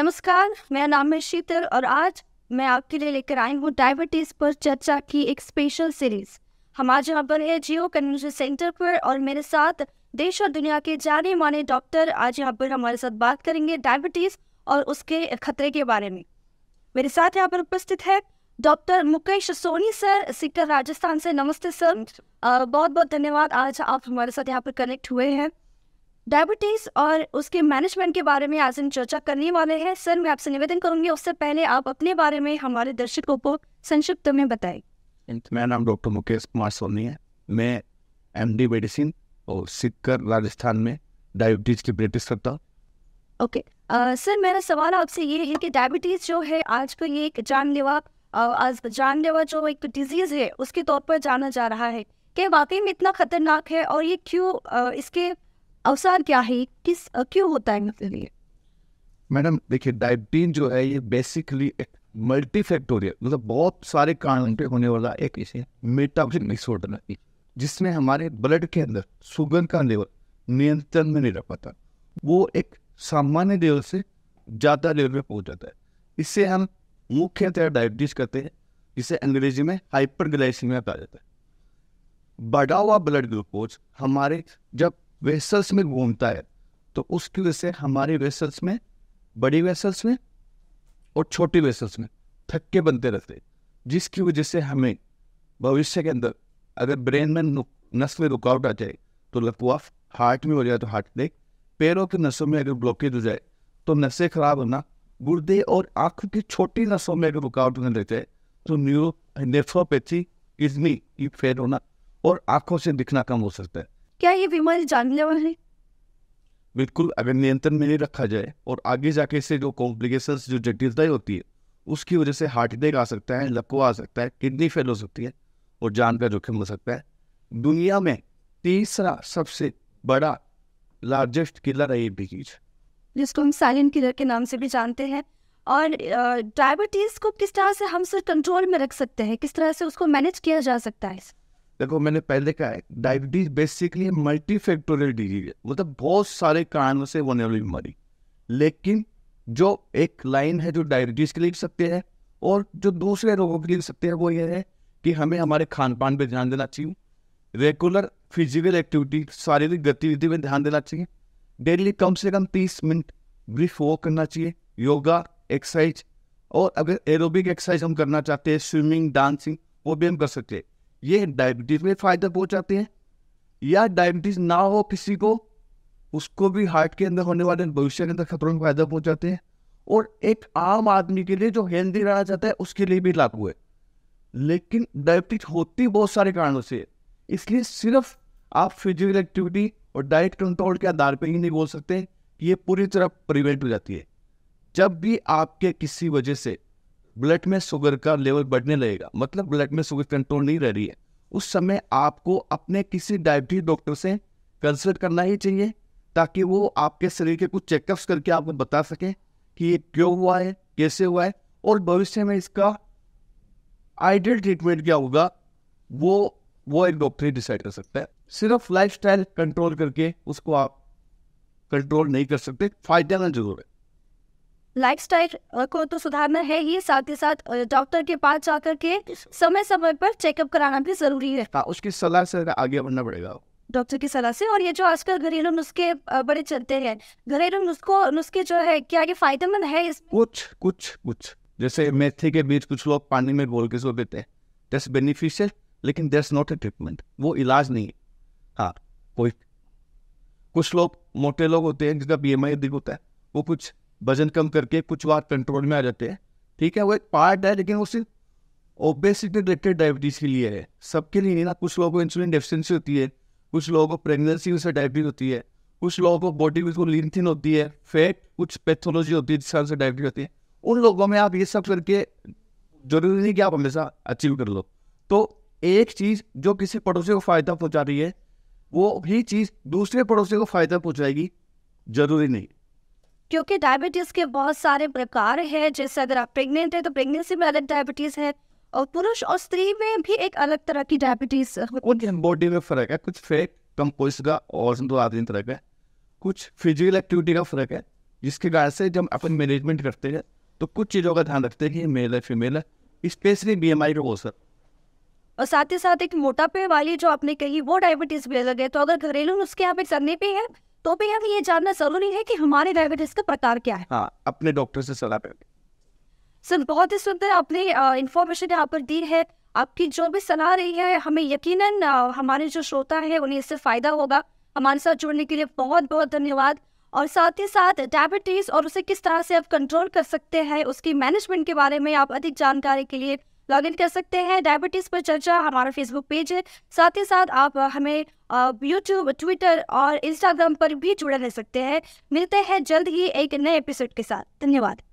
नमस्कार मेरा नाम है शीतल और आज मैं आपके लिए लेकर आई हूँ डायबिटीज पर चर्चा की एक स्पेशल सीरीज हम आज यहाँ पर है जियो कन्वेंशन सेंटर पर और मेरे साथ देश और दुनिया के जाने माने डॉक्टर आज यहाँ पर हमारे साथ बात करेंगे डायबिटीज और उसके खतरे के बारे में मेरे साथ यहाँ पर उपस्थित है डॉक्टर मुकेश सोनी सर सिक्कर राजस्थान से नमस्ते सर बहुत बहुत धन्यवाद आज आप हमारे साथ यहाँ पर कनेक्ट हुए हैं डायबिटीज और उसके मैनेजमेंट के बारे में आज हम चर्चा करने वाले हैं सर मैं आपसे निवेदन करूंगी उससे पहले आप अपने बारे में हमारे दर्शकों को संक्षिप्त में बताएं मेरा नाम डॉक्टर मुकेश कुमार सोनी है मैं एम डी मेडिसिन और सिक्कर राजस्थान में डायबिटीज की प्रैक्टिस करता हूँ ओके सर मेरा सवाल आपसे ये है कि डायबिटीज़ जो है आज को ये एक जानलेवा आज जानलेवा जो एक डिजीज़ है उसके तौर पर जाना जा रहा है क्या वाकई में इतना खतरनाक है और ये क्यों इसके अवसार क्या है किस क्यों होता है लिए मैडम देखिए डायबिटीज जो है ये बेसिकली मल्टी फैक्टोरियल मतलब बहुत सारे कारण पे होने वाला एक इसे मेटाबॉलिक डिसऑर्डर है जिसमें हमारे ब्लड के अंदर शुगर का लेवल नियंत्रण में नहीं रह पाता वो एक सामान्य लेवल से ज़्यादा लेवल पे पहुंच जाता है इससे हम मुख्यतः डायबिटीज कहते हैं जिसे अंग्रेजी में हाइपर कहा जाता है बढ़ा हुआ ब्लड ग्लूकोज हमारे जब वेसल्स में घूमता है तो उसकी वजह से हमारे वेसल्स में बड़ी वेसल्स में और छोटे वेसल्स में थक्के बनते रहते हैं जिसकी वजह से हमें भविष्य के अंदर अगर ब्रेन में नस में रुकावट आ जाए तो लकवा हार्ट में हो जाए तो हार्ट अटैक पैरों के नसों में अगर ब्लॉकेज हो जाए तो नसें खराब होना गुर्दे और आँख की छोटी नसों में अगर रुकावट होने लगते हैं तो न्यूरो नेफ्रोपैथी किडनी फेल होना और आंखों से दिखना कम हो सकता है क्या ये बीमारी जानलेवा है बिल्कुल अगर नियंत्रण में नहीं रखा जाए और आगे जाके इससे जो कॉम्प्लिकेशंस जो जटिलताएं होती है उसकी वजह से हार्ट अटैक आ सकता है लको आ सकता है किडनी फेल हो सकती है और जान का जोखिम हो सकता है दुनिया में तीसरा सबसे बड़ा लार्जेस्ट किलर है एबी की जिसको हम साइलेंट किलर के नाम से भी जानते हैं और डायबिटीज़ को किस तरह से हम सिर्फ कंट्रोल में रख सकते हैं किस तरह से उसको मैनेज किया जा सकता है देखो मैंने पहले कहा है diabetes basically multi factorial disease है मतलब बहुत सारे कारणों से होने वाली बीमारी लेकिन जो एक लाइन है जो डायबिटीज के लिए सकते हैं और जो दूसरे रोगों के लिए सकते हैं वो ये है कि हमें हमारे खान पान पर ध्यान देना चाहिए रेगुलर फिजिकल एक्टिविटी शारीरिक गतिविधि में ध्यान देना चाहिए डेली कम से कम तीस मिनट ब्रीफ वॉक करना चाहिए योगा एक्सरसाइज और अगर एरोबिक एक्सरसाइज हम करना चाहते हैं स्विमिंग डांसिंग वो भी हम कर सकते हैं ये डायबिटीज में फायदा पहुंचाते हैं या डायबिटीज ना हो किसी को उसको भी हार्ट के अंदर होने वाले भविष्य के अंदर खतरों में फायदा पहुंचाते हैं और एक आम आदमी के लिए जो हेल्दी रहना चाहता है उसके लिए भी लागू है लेकिन डायबिटीज होती बहुत सारे कारणों से इसलिए सिर्फ आप फिजिकल एक्टिविटी और डाइट कंट्रोल के आधार पर ही नहीं बोल सकते ये पूरी तरह प्रिवेंट हो जाती है जब भी आपके किसी वजह से ब्लड में शुगर का लेवल बढ़ने लगेगा मतलब ब्लड में शुगर कंट्रोल नहीं रह रही है उस समय आपको अपने किसी डायबिटीज डॉक्टर से कंसल्ट करना ही चाहिए ताकि वो आपके शरीर के कुछ चेकअप्स करके आपको बता सके कि ये क्यों हुआ है कैसे हुआ है और भविष्य में इसका आइडियल ट्रीटमेंट क्या होगा वो वो एक डॉक्टर ही डिसाइड कर सकता है सिर्फ लाइफ कंट्रोल करके उसको आप कंट्रोल नहीं कर सकते फायदेमंद जरूर है लाइफस्टाइल को तो सुधारना है ही साथ ही साथ डॉक्टर के पास जाकर के समय समय पर चेकअप कराना भी जरूरी है आ, हाँ, उसकी सलाह से आगे बढ़ना पड़ेगा डॉक्टर की सलाह से और ये जो आजकल घरेलू नुस्खे बड़े चलते हैं घरेलू नुस्खो नुस्खे जो है क्या ये फायदेमंद है इस कुछ कुछ कुछ जैसे मेथी के बीज कुछ लोग पानी में बोल के सो देते हैं बेनिफिशियल लेकिन दस नॉट ए ट्रीटमेंट वो इलाज नहीं है हाँ कोई कुछ लोग मोटे लोग होते हैं जिनका बी एम आई अधिक होता है वो कुछ वजन कम करके कुछ बार कंट्रोल में आ जाते हैं ठीक है वो एक पार्ट है लेकिन वो सिर्फ ओबेसिटी रिलेटेड डायबिटीज़ के लिए है सबके लिए ना कुछ लोगों को इंसुलिन डेफिशिएंसी होती है कुछ लोगों को प्रेगनेंसी में से डायबिटीज़ होती है कुछ लोगों को बॉडी में लीन थिन होती है फैट कुछ पैथोलॉजी होती है जिस से डायबिटीज होती है उन लोगों में आप ये सब करके जरूरी नहीं कि आप हमेशा अचीव कर लो तो एक चीज़ जो किसी पड़ोसी को फ़ायदा पहुँचा रही है वो ही चीज़ दूसरे पड़ोसी को फ़ायदा पहुँचाएगी जरूरी नहीं क्योंकि डायबिटीज़ के बहुत सारे प्रकार हैं जैसे अगर आप प्रेग्नेंट हैं तो प्रेगनेंसी में अलग डायबिटीज़ है और पुरुष और स्त्री में भी एक अलग तरह की डायबिटीज़ बॉडी में फ़र्क है कुछ फैट कम का और दो आदमी तरह का कुछ फिजिकल एक्टिविटी का फ़र्क है जिसके कारण से जब अपन मैनेजमेंट करते हैं तो कुछ चीज़ों का ध्यान रखते हैं मेल है फीमेल है स्पेशली बी एम आई का सर और साथ ही साथ एक मोटापे वाली जो आपने कही वो डायबिटीज़ भी अलग है तो अगर घरेलू नुस्खे आप करने पे है तो भी हमें ये जानना जरूरी है कि हमारे डायबिटीज का प्रकार क्या है हाँ, अपने डॉक्टर से सलाह पे सर बहुत ही सुंदर आपने इंफॉर्मेशन यहाँ पर दी है आपकी जो भी सलाह रही है हमें यकीनन हमारे जो श्रोता है उन्हें इससे फ़ायदा होगा हमारे साथ जुड़ने के लिए बहुत बहुत धन्यवाद और साथ ही साथ डायबिटीज़ और उसे किस तरह से आप कंट्रोल कर सकते हैं उसकी मैनेजमेंट के बारे में आप अधिक जानकारी के लिए लॉग इन कर सकते हैं डायबिटीज़ पर चर्चा हमारा फेसबुक पेज है साथ ही साथ आप हमें यूट्यूब ट्विटर और इंस्टाग्राम पर भी जुड़े रह सकते हैं मिलते हैं जल्द ही एक नए एपिसोड के साथ धन्यवाद